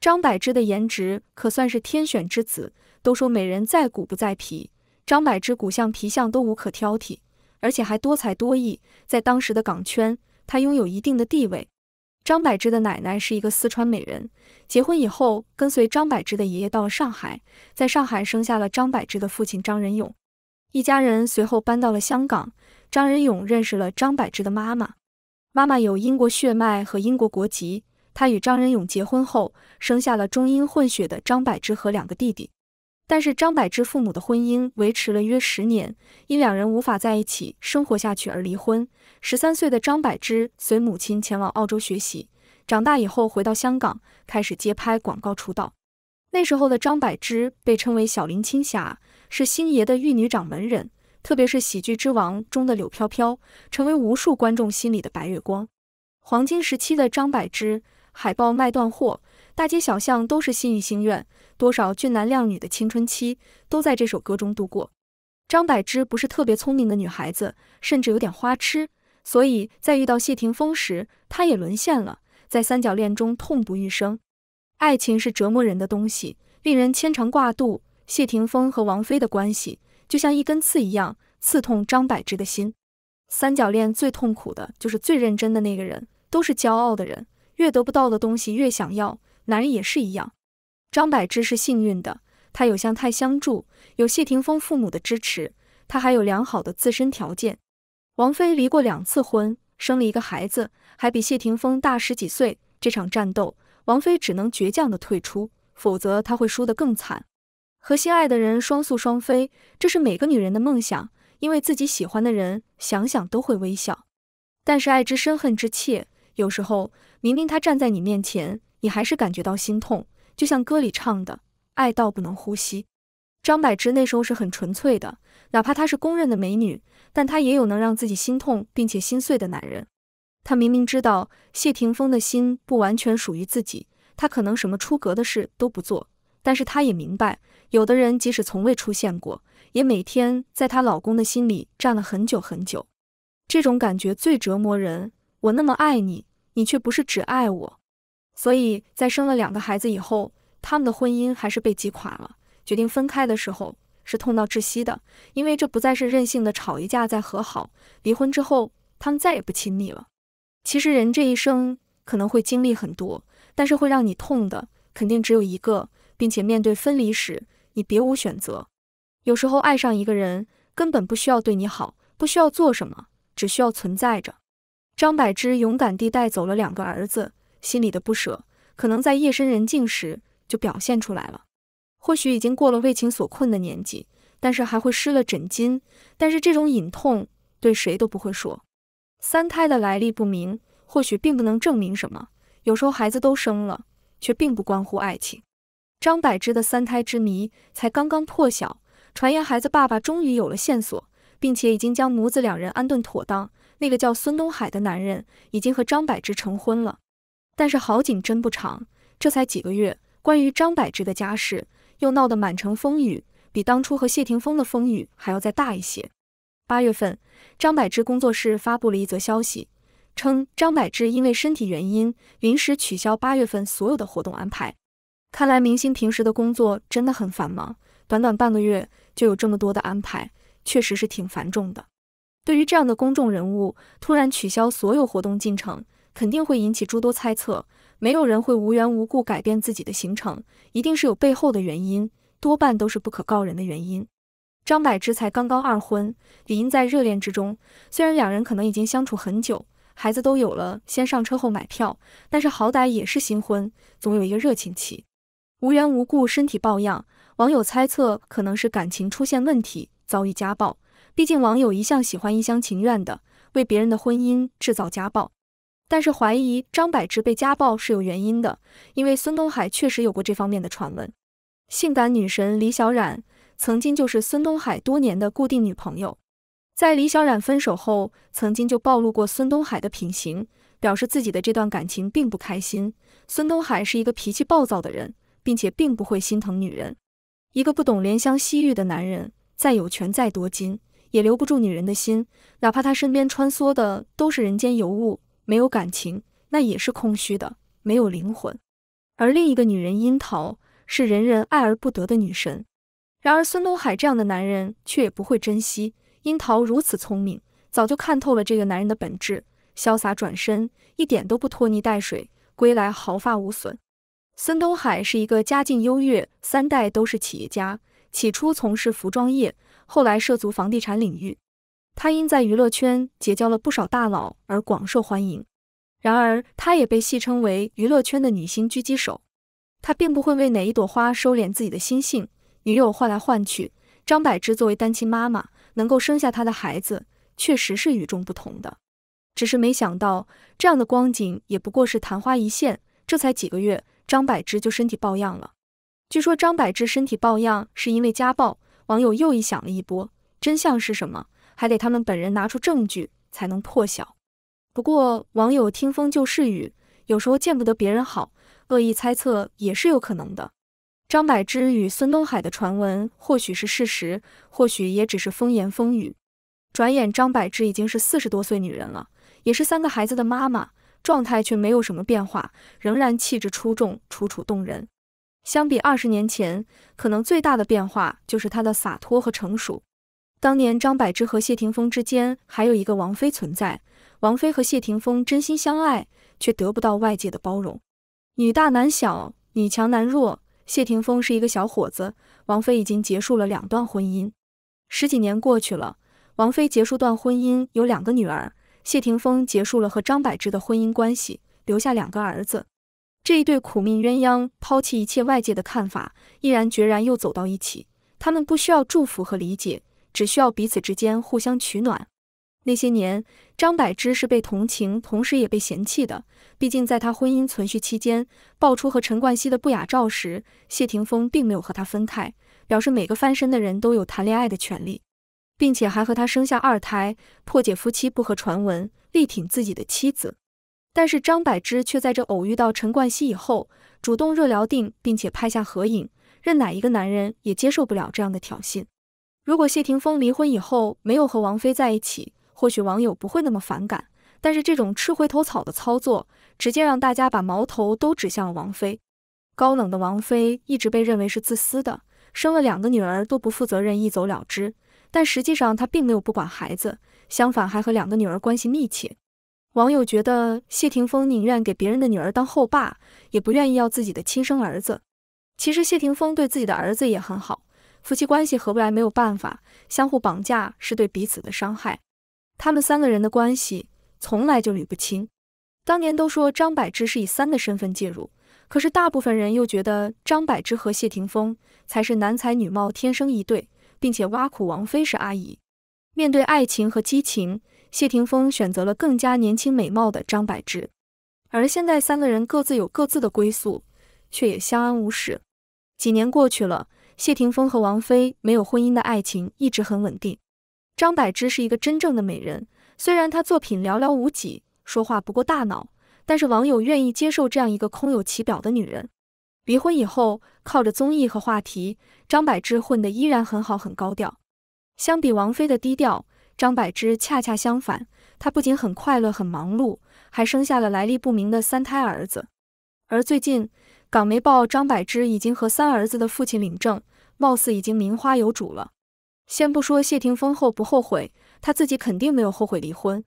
张柏芝的颜值可算是天选之子，都说美人在骨不在皮，张柏芝骨相皮相都无可挑剔，而且还多才多艺，在当时的港圈，她拥有一定的地位。张柏芝的奶奶是一个四川美人，结婚以后跟随张柏芝的爷爷到了上海，在上海生下了张柏芝的父亲张仁勇，一家人随后搬到了香港。张仁勇认识了张柏芝的妈妈，妈妈有英国血脉和英国国籍。他与张仁勇结婚后，生下了中英混血的张柏芝和两个弟弟。但是张柏芝父母的婚姻维持了约十年，因两人无法在一起生活下去而离婚。十三岁的张柏芝随母亲前往澳洲学习，长大以后回到香港，开始接拍广告出道。那时候的张柏芝被称为“小林青霞”，是星爷的御女掌门人，特别是《喜剧之王》中的柳飘飘，成为无数观众心里的白月光。黄金时期的张柏芝。海报卖断货，大街小巷都是心语心愿，多少俊男靓女的青春期都在这首歌中度过。张柏芝不是特别聪明的女孩子，甚至有点花痴，所以在遇到谢霆锋时，她也沦陷了，在三角恋中痛不欲生。爱情是折磨人的东西，令人牵肠挂肚。谢霆锋和王菲的关系就像一根刺一样，刺痛张柏芝的心。三角恋最痛苦的就是最认真的那个人，都是骄傲的人。越得不到的东西越想要，男人也是一样。张柏芝是幸运的，她有向太相助，有谢霆锋父母的支持，她还有良好的自身条件。王菲离过两次婚，生了一个孩子，还比谢霆锋大十几岁。这场战斗，王菲只能倔强地退出，否则她会输得更惨。和心爱的人双宿双飞，这是每个女人的梦想，因为自己喜欢的人，想想都会微笑。但是爱之深，恨之切。有时候明明他站在你面前，你还是感觉到心痛，就像歌里唱的“爱到不能呼吸”。张柏芝那时候是很纯粹的，哪怕她是公认的美女，但她也有能让自己心痛并且心碎的男人。她明明知道谢霆锋的心不完全属于自己，她可能什么出格的事都不做，但是她也明白，有的人即使从未出现过，也每天在她老公的心里站了很久很久。这种感觉最折磨人。我那么爱你。你却不是只爱我，所以在生了两个孩子以后，他们的婚姻还是被击垮了。决定分开的时候，是痛到窒息的，因为这不再是任性的吵一架再和好。离婚之后，他们再也不亲密了。其实人这一生可能会经历很多，但是会让你痛的肯定只有一个，并且面对分离时，你别无选择。有时候爱上一个人，根本不需要对你好，不需要做什么，只需要存在着。张柏芝勇敢地带走了两个儿子，心里的不舍可能在夜深人静时就表现出来了。或许已经过了为情所困的年纪，但是还会湿了枕巾。但是这种隐痛对谁都不会说。三胎的来历不明，或许并不能证明什么。有时候孩子都生了，却并不关乎爱情。张柏芝的三胎之谜才刚刚破晓，传言孩子爸爸终于有了线索，并且已经将母子两人安顿妥当。那个叫孙东海的男人已经和张柏芝成婚了，但是好景真不长，这才几个月，关于张柏芝的家事又闹得满城风雨，比当初和谢霆锋的风雨还要再大一些。八月份，张柏芝工作室发布了一则消息，称张柏芝因为身体原因临时取消八月份所有的活动安排。看来明星平时的工作真的很繁忙，短短半个月就有这么多的安排，确实是挺繁重的。对于这样的公众人物，突然取消所有活动进程，肯定会引起诸多猜测。没有人会无缘无故改变自己的行程，一定是有背后的原因，多半都是不可告人的原因。张柏芝才刚刚二婚，理应在热恋之中。虽然两人可能已经相处很久，孩子都有了，先上车后买票，但是好歹也是新婚，总有一个热情期。无缘无故身体抱恙，网友猜测可能是感情出现问题，遭遇家暴。毕竟网友一向喜欢一厢情愿的为别人的婚姻制造家暴，但是怀疑张柏芝被家暴是有原因的，因为孙东海确实有过这方面的传闻。性感女神李小冉曾经就是孙东海多年的固定女朋友，在李小冉分手后，曾经就暴露过孙东海的品行，表示自己的这段感情并不开心。孙东海是一个脾气暴躁的人，并且并不会心疼女人，一个不懂怜香惜玉的男人，再有权再多金。也留不住女人的心，哪怕他身边穿梭的都是人间尤物，没有感情，那也是空虚的，没有灵魂。而另一个女人樱桃，是人人爱而不得的女神。然而孙东海这样的男人却也不会珍惜樱桃。如此聪明，早就看透了这个男人的本质，潇洒转身，一点都不拖泥带水，归来毫发无损。孙东海是一个家境优越，三代都是企业家，起初从事服装业。后来涉足房地产领域，他因在娱乐圈结交了不少大佬而广受欢迎。然而，他也被戏称为娱乐圈的女星狙击手。他并不会为哪一朵花收敛自己的心性，女友换来换去。张柏芝作为单亲妈妈，能够生下她的孩子，确实是与众不同的。只是没想到，这样的光景也不过是昙花一现。这才几个月，张柏芝就身体抱恙了。据说张柏芝身体抱恙是因为家暴。网友又一想了一波，真相是什么，还得他们本人拿出证据才能破晓。不过，网友听风就是雨，有时候见不得别人好，恶意猜测也是有可能的。张柏芝与孙东海的传闻，或许是事实，或许也只是风言风语。转眼，张柏芝已经是四十多岁女人了，也是三个孩子的妈妈，状态却没有什么变化，仍然气质出众，楚楚动人。相比二十年前，可能最大的变化就是她的洒脱和成熟。当年张柏芝和谢霆锋之间还有一个王菲存在，王菲和谢霆锋真心相爱，却得不到外界的包容。女大男小，女强男弱，谢霆锋是一个小伙子，王菲已经结束了两段婚姻。十几年过去了，王菲结束段婚姻有两个女儿，谢霆锋结束了和张柏芝的婚姻关系，留下两个儿子。这一对苦命鸳鸯抛弃一切外界的看法，毅然决然又走到一起。他们不需要祝福和理解，只需要彼此之间互相取暖。那些年，张柏芝是被同情，同时也被嫌弃的。毕竟，在她婚姻存续期间，爆出和陈冠希的不雅照时，谢霆锋并没有和她分开，表示每个翻身的人都有谈恋爱的权利，并且还和她生下二胎，破解夫妻不和传闻，力挺自己的妻子。但是张柏芝却在这偶遇到陈冠希以后，主动热聊定，并且拍下合影，任哪一个男人也接受不了这样的挑衅。如果谢霆锋离婚以后没有和王菲在一起，或许网友不会那么反感。但是这种吃回头草的操作，直接让大家把矛头都指向了王菲。高冷的王菲一直被认为是自私的，生了两个女儿都不负责任，一走了之。但实际上她并没有不管孩子，相反还和两个女儿关系密切。网友觉得谢霆锋宁愿给别人的女儿当后爸，也不愿意要自己的亲生儿子。其实谢霆锋对自己的儿子也很好，夫妻关系合不来没有办法，相互绑架是对彼此的伤害。他们三个人的关系从来就捋不清。当年都说张柏芝是以三的身份介入，可是大部分人又觉得张柏芝和谢霆锋才是男才女貌天生一对，并且挖苦王菲是阿姨。面对爱情和激情。谢霆锋选择了更加年轻美貌的张柏芝，而现在三个人各自有各自的归宿，却也相安无事。几年过去了，谢霆锋和王菲没有婚姻的爱情一直很稳定。张柏芝是一个真正的美人，虽然她作品寥寥无几，说话不过大脑，但是网友愿意接受这样一个空有其表的女人。离婚以后，靠着综艺和话题，张柏芝混得依然很好，很高调。相比王菲的低调。张柏芝恰恰相反，她不仅很快乐、很忙碌，还生下了来历不明的三胎儿子。而最近，港媒报张柏芝已经和三儿子的父亲领证，貌似已经名花有主了。先不说谢霆锋后不后悔，他自己肯定没有后悔离婚。